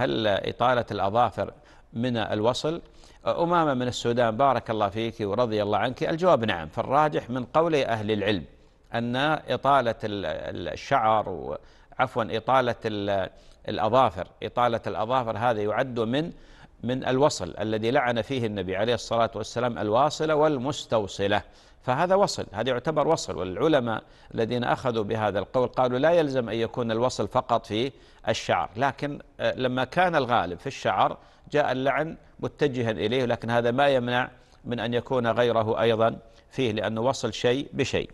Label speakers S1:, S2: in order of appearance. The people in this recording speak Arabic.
S1: هل إطالة الأظافر من الوصل أمامة من السودان بارك الله فيك ورضي الله عنك الجواب نعم فالراجح من قول أهل العلم أن إطالة الشعر عفوا إطالة الأظافر إطالة الأظافر هذا يعد من من الوصل الذي لعن فيه النبي عليه الصلاة والسلام الواصلة والمستوصلة فهذا وصل هذا يعتبر وصل والعلماء الذين أخذوا بهذا القول قالوا لا يلزم أن يكون الوصل فقط في الشعر لكن آه، لما كان الغالب في الشعر جاء اللعن متجها إليه لكن هذا ما يمنع من أن يكون غيره أيضا فيه لأنه وصل شيء بشيء